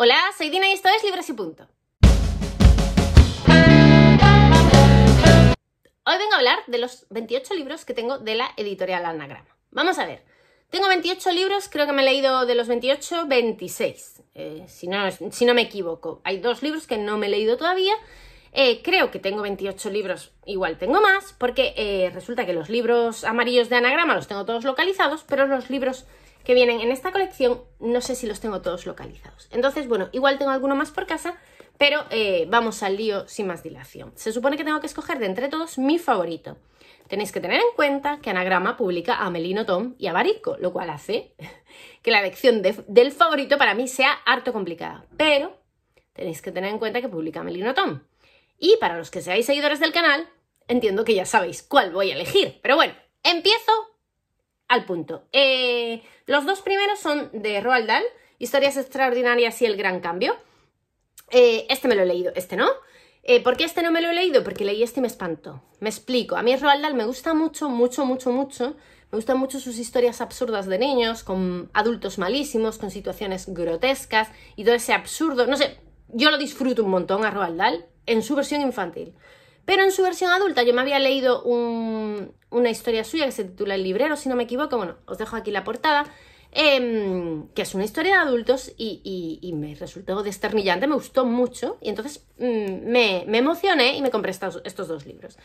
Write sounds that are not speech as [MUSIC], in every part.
Hola, soy Dina y esto es Libros y Punto. Hoy vengo a hablar de los 28 libros que tengo de la editorial Anagrama. Vamos a ver. Tengo 28 libros, creo que me he leído de los 28, 26, eh, si, no, si no me equivoco. Hay dos libros que no me he leído todavía, eh, creo que tengo 28 libros, igual tengo más, porque eh, resulta que los libros amarillos de anagrama los tengo todos localizados, pero los libros que vienen en esta colección, no sé si los tengo todos localizados. Entonces, bueno, igual tengo alguno más por casa, pero eh, vamos al lío sin más dilación. Se supone que tengo que escoger de entre todos mi favorito. Tenéis que tener en cuenta que Anagrama publica a Melino Tom y a Barico, lo cual hace [LAUGHS] que la elección del favorito para mí sea harto complicada. Pero tenéis que tener en cuenta que publica a Melino Tom. Y para los que seáis seguidores del canal, entiendo que ya sabéis cuál voy a elegir. Pero bueno, empiezo al punto. Eh, los dos primeros son de Roald Dahl, Historias Extraordinarias y El Gran Cambio. Eh, este me lo he leído, este no. Eh, ¿Por qué este no me lo he leído? Porque leí este y me espanto. Me explico. A mí Roald Dahl me gusta mucho, mucho, mucho, mucho. Me gustan mucho sus historias absurdas de niños, con adultos malísimos, con situaciones grotescas y todo ese absurdo. No sé, yo lo disfruto un montón a Roald Dahl en su versión infantil. Pero en su versión adulta, yo me había leído una historia suya que se titula El librero, si no me equivoco, bueno, os dejo aquí la portada, em, que es una historia de adultos y, me resultó desternillante, me gustó mucho y entonces mm, me, emocioné y me compré estos, dos libros.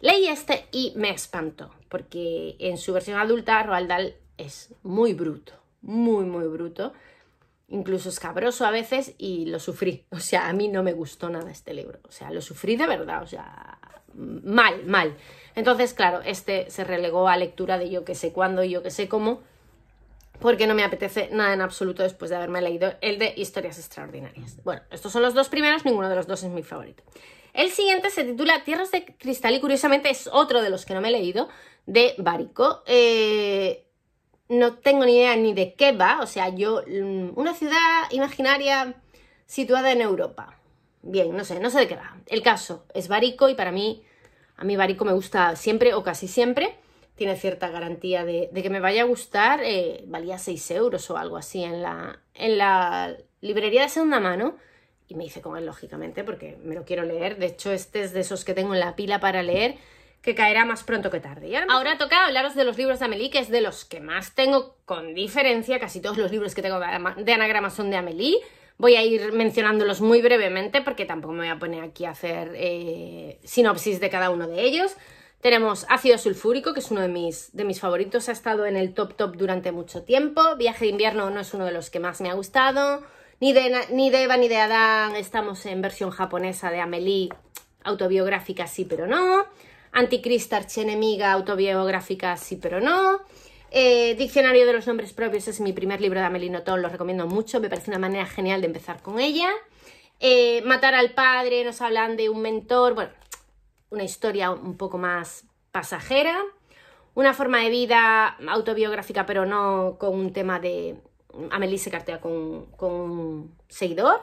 Leí este y me espantó, porque en su versión adulta Roald Dahl es muy bruto, muy, muy bruto incluso escabroso a veces y lo sufrí. [LAUGHS] O sea, a mí no me gustó nada este libro. O sea, lo sufrí de verdad, o sea, mal, mal. Entonces, claro, este se relegó a lectura de yo que sé cuándo y yo que sé cómo, porque no me apetece nada en absoluto después de haberme leído el de Historias Extraordinarias. Bueno, estos son los dos primeros, ninguno de los dos es mi favorito. El siguiente se titula Tierras de Cristal y curiosamente es otro de los que no me he leído, de Barico. Eh, no tengo ni idea ni de qué va, o sea, yo, mm, una ciudad imaginaria situada en Europa. Bien, no sé, no sé de qué va. El caso es Barico y para mí, a mí Barico me gusta siempre o casi siempre. Tiene cierta garantía de, que me vaya a gustar. Eh, valía 6 euros o algo así en la, en la librería de segunda mano. Y me hice con él, lógicamente, porque me lo quiero leer. De hecho, este es de esos que tengo en la pila para leer que caerá más pronto que tarde. ahora, toca hablaros de los libros de Amelie, que es de los que más tengo con diferencia. Casi todos los libros que tengo de anagrama son de Amelie. Voy a ir mencionándolos muy brevemente porque tampoco me voy a poner aquí a hacer eh, sinopsis de cada uno de ellos. Tenemos Ácido Sulfúrico, que es uno de mis, de mis favoritos, ha estado en el top top durante mucho tiempo. Viaje de invierno no es uno de los que más me ha gustado. Ni de, ni de Eva ni de Adán estamos en versión japonesa de Amelie autobiográfica sí, pero no. Anticrista, archienemiga, autobiográfica, sí pero no. Eh, Diccionario de los nombres propios es mi primer libro de Amelinotón, lo recomiendo mucho, me parece una manera genial de empezar con ella. Eh, matar al padre, nos hablan de un mentor, bueno, una historia un poco más pasajera. Una forma de vida autobiográfica, pero no con un tema de. Amelie se cartea con, con un seguidor.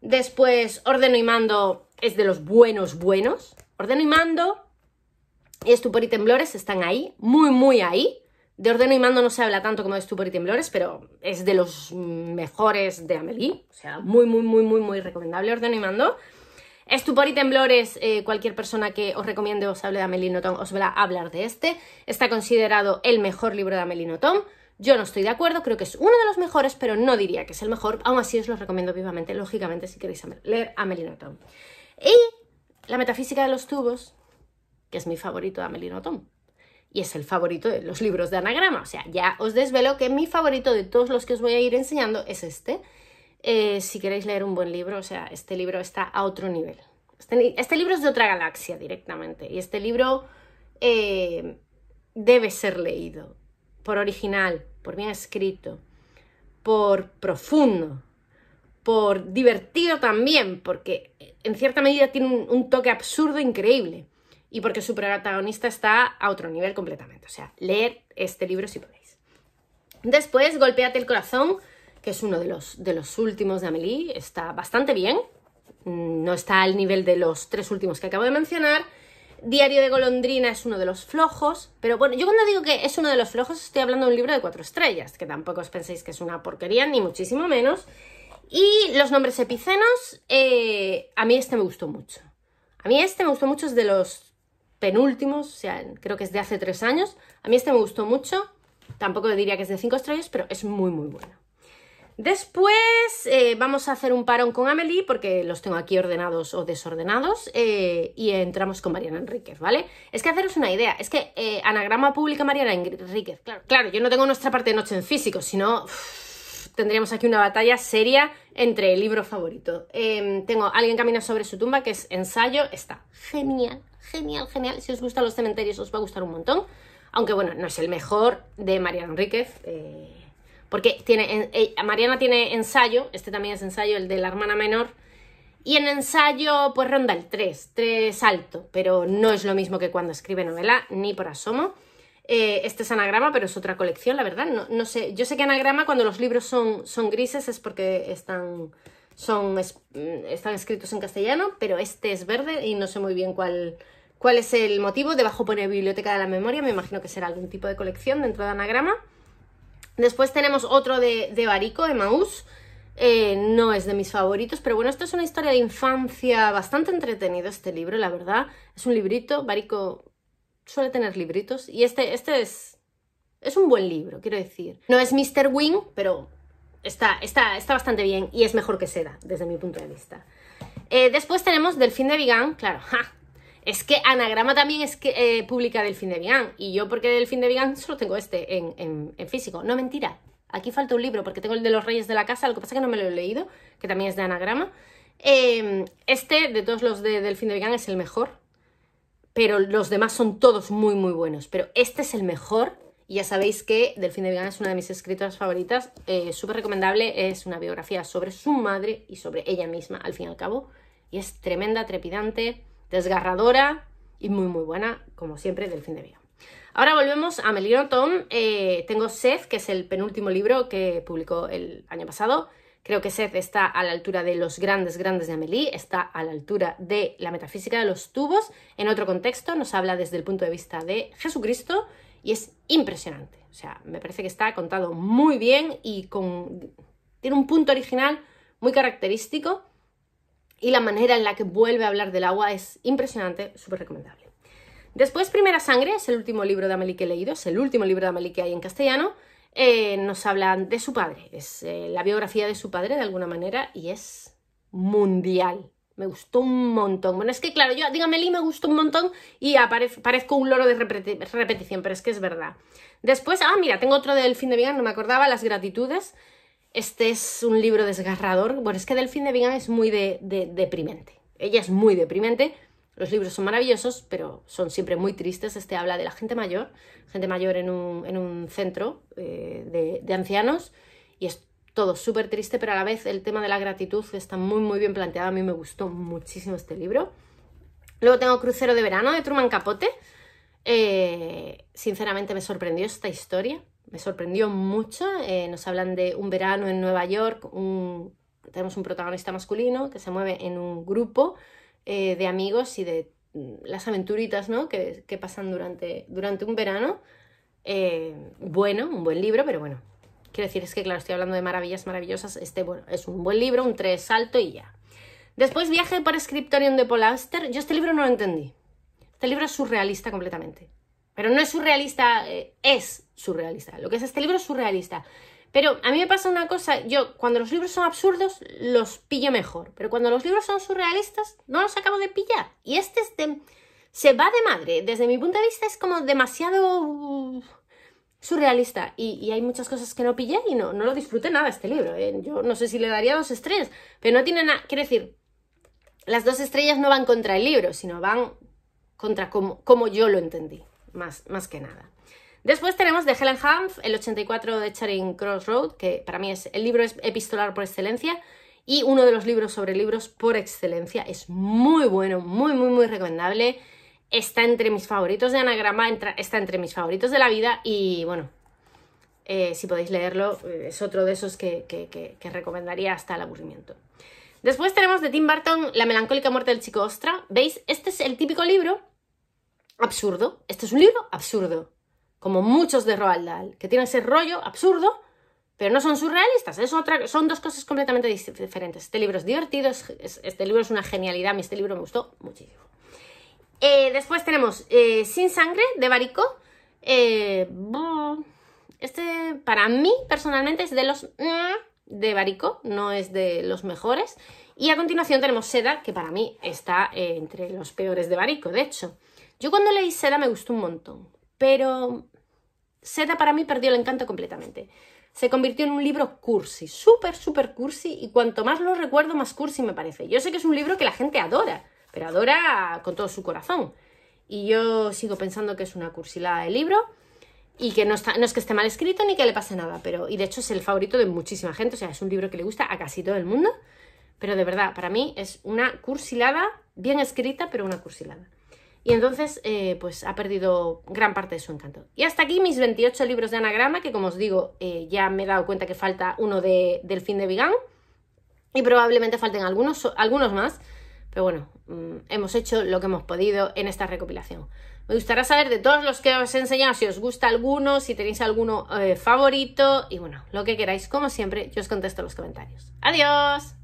Después, Ordeno y Mando es de los buenos, buenos. Ordeno y Mando Estupor y temblores están ahí, muy, muy ahí. De ordeno y mando no se habla tanto como de estupor y temblores, pero es de los mejores de Amelie. O sea, muy, muy, muy, muy, muy recomendable ordeno y mando. Estupor y temblores, eh, cualquier persona que os recomiende os hable de Amelie Nothomb os a hablar de este. Está considerado el mejor libro de Amelie Nothomb. Yo no estoy de acuerdo, creo que es uno de los mejores, pero no diría que es el mejor. Aún así os lo recomiendo vivamente, lógicamente, si queréis leer Amelie Nothomb. Y la metafísica de los tubos, que es mi favorito de Amelino Tom. Y es el favorito de los libros de anagrama. O sea, ya os desvelo que mi favorito de todos los que os voy a ir enseñando es este. Eh, si queréis leer un buen libro, o sea, este libro está a otro nivel. Este, este libro es de otra galaxia directamente. Y este libro eh, debe ser leído por original, por bien escrito, por profundo, por divertido también, porque eh, en cierta medida tiene un toque absurdo increíble y porque su protagonista está a otro nivel completamente. O sea, leer este libro si podéis. Después, Golpeate el corazón, que es uno de los, de los últimos de Amélie, está bastante bien, mm, no está al nivel de los tres últimos que acabo de mencionar. Diario de Golondrina es uno de los flojos, pero bueno, yo cuando digo que es uno de los flojos estoy hablando de un libro de cuatro estrellas, que tampoco os penséis que es una porquería, ni muchísimo menos. Y los nombres epicenos, eh, a mí este me gustó mucho. A mí este me gustó mucho, es de los penúltimos, o sea, creo que es de hace tres años. A mí este me gustó mucho, tampoco diría que es de cinco estrellas, pero es muy, muy bueno. Después eh, vamos a hacer un parón con Amelie porque los tengo aquí ordenados o desordenados eh, y entramos con Mariana Enríquez, ¿vale? Es que haceros una idea, es que eh, anagrama pública Mariana Enríquez, claro. Claro, yo no tengo nuestra parte de noche en físico, sino tendríamos aquí una batalla seria entre el libro favorito. Em, tengo Alguien camina sobre su tumba, que es ensayo, está genial genial, genial. Si os gustan los cementerios, os va a gustar un montón. Aunque bueno, no es el mejor de Mariana Enríquez. Eh, porque tiene, eh, Mariana tiene ensayo, este también es ensayo, el de la hermana menor. Y en ensayo, pues ronda el 3, 3 alto, pero no es lo mismo que cuando escribe novela, ni por asomo. Eh, este es anagrama, pero es otra colección, la verdad. No, no, sé. Yo sé que anagrama, cuando los libros son, son grises, es porque están son, están escritos en castellano, pero este es verde y no sé muy bien cuál, cuál es el motivo. Debajo pone Biblioteca de la Memoria, me imagino que será algún tipo de colección dentro de Anagrama. Después tenemos otro de, de Barico, de eh, no es de mis favoritos, pero bueno, esto es una historia de infancia bastante entretenido este libro, la verdad. Es un librito, Barico suele tener libritos y este, este es, es un buen libro, quiero decir. No es Mr. Wing, pero está, está, bastante bien y es mejor que seda, desde mi punto de vista. Eh, después tenemos Delfín de Vigan, claro, es que Anagrama también es que, eh, publica Delfín de Vigan y yo porque Delfín de Vigan solo tengo este en, físico, no mentira. Aquí falta un libro porque tengo el de los Reyes de la Casa, lo que pasa es que no me lo he leído, que también es de Anagrama. Em, este, de todos los de Delfín de Vigan, es el mejor, pero los demás son todos muy, muy buenos. Pero este es el mejor ya sabéis que Delfín de Vigana es una de mis escritoras favoritas, eh, súper recomendable, es una biografía sobre su madre y sobre ella misma, al fin y al cabo. Y es tremenda, trepidante, desgarradora y muy, muy buena, como siempre, Delfín de Vigana. Ahora volvemos a Melino Tom. Eh, tengo Seth, que es el penúltimo libro que publicó el año pasado. Creo que Seth está a la altura de los grandes, grandes de Amélie, está a la altura de la metafísica de los tubos. En otro contexto, nos habla desde el punto de vista de Jesucristo y es impresionante. O sea, me parece que está contado muy bien y con, tiene un punto original muy característico y la manera en la que vuelve a hablar del agua es impresionante, súper recomendable. Después, Primera Sangre es el último libro de Amelie que he leído, es el último libro de Amelie que hay en castellano. Eh, nos hablan de su padre, es eh, la biografía de su padre de alguna manera y es mundial. Me gustó un montón. Bueno, es que claro, yo dígame Lee me gustó un montón y parezco un loro de repetición, pero es que es verdad. Después, ah, mira, tengo otro de Delfín de Vigan, no me acordaba, Las Gratitudes. Este es un libro desgarrador. Bueno, es que Delfín de Vigan es muy de, deprimente. Ella es muy deprimente. Los libros son maravillosos, pero son siempre muy tristes. Este habla de la gente mayor, gente mayor en un, centro eh, de, de ancianos, y es todo súper triste, pero a la vez el tema de la gratitud está muy, muy bien planteado. A mí me gustó muchísimo este libro. Luego tengo Crucero de Verano de Truman Capote. Eh, sinceramente me sorprendió esta historia, me sorprendió mucho. Eh, nos hablan de un verano en Nueva York, un, tenemos un protagonista masculino que se mueve en un grupo eh, de amigos y de mm, las aventuritas ¿no? que, que, pasan durante, durante un verano. bueno, un buen libro, pero bueno, Quiero decir, es que claro, estoy hablando de maravillas maravillosas. Este, bueno, es un buen libro, un tres salto y ya. Después, Viaje por Scriptorium de Paul Yo este libro no lo entendí. Este libro es surrealista completamente. Pero no es surrealista, eh, es surrealista. Lo que es este libro es surrealista. Pero a mí me pasa una cosa, yo cuando los libros son absurdos los pillo mejor, pero cuando los libros son surrealistas no los acabo de pillar. Y este se va de madre, desde mi punto de vista es como demasiado surrealista y, hay muchas cosas que no pillé y no, no lo disfruté nada este libro. ¿eh? Yo no sé si le daría dos estrellas, pero no tiene nada. Quiero decir, las dos estrellas no van contra el libro, sino van contra como yo lo entendí, más, más que nada. Después tenemos de Helen Humph, el 84 de Charing Cross Road, que para mí es el libro es epistolar por excelencia y uno de los libros sobre libros por excelencia. Es muy bueno, muy, muy, muy recomendable está entre mis favoritos de Anagrama, está entre mis favoritos de la vida y bueno, eh, si podéis leerlo, eh, es otro de esos que, recomendaría hasta el aburrimiento. Después tenemos de Tim Burton La melancólica muerte del chico ostra. ¿Veis? Este es el típico libro absurdo. Este es un libro absurdo. Como muchos de Roald Dahl, que tienen ese rollo absurdo, pero no son surrealistas. Es otra, son dos cosas completamente diferentes. Este libro es divertido, este libro es una genialidad. A mí este libro me gustó muchísimo. Eh, después tenemos eh, Sin Sangre de Barico. Eh, este para mí personalmente es de los mm, de Barico, no es de los mejores. Y a continuación tenemos Seda, que para mí está entre los peores de Barico, de hecho. Yo cuando leí Seda me gustó un montón, pero Seda para mí perdió el encanto completamente. Se convirtió en un libro cursi, súper, súper cursi, y cuanto más lo recuerdo, más cursi me parece. Yo sé que es un libro que la gente adora, pero adora con todo su corazón. Y yo sigo pensando que es una cursilada de libro y que no, es que esté mal escrito ni que le pase nada, pero y de hecho es el favorito de muchísima gente, o sea, es un libro que le gusta a casi todo el mundo, pero de verdad, para mí es una cursilada, bien escrita, pero una cursilada. Y entonces, eh, pues ha perdido gran parte de su encanto. Y hasta aquí mis 28 libros de anagrama, que como os digo, eh, ya me he dado cuenta que falta uno de, del fin de Vigán, y probablemente falten algunos, algunos más, pero bueno, mm, hemos hecho lo que hemos podido en esta recopilación. Me gustaría saber de todos los que os he enseñado si os gusta alguno, si tenéis alguno eh, favorito y bueno, lo que queráis, como siempre, yo os contesto en los comentarios. ¡Adiós!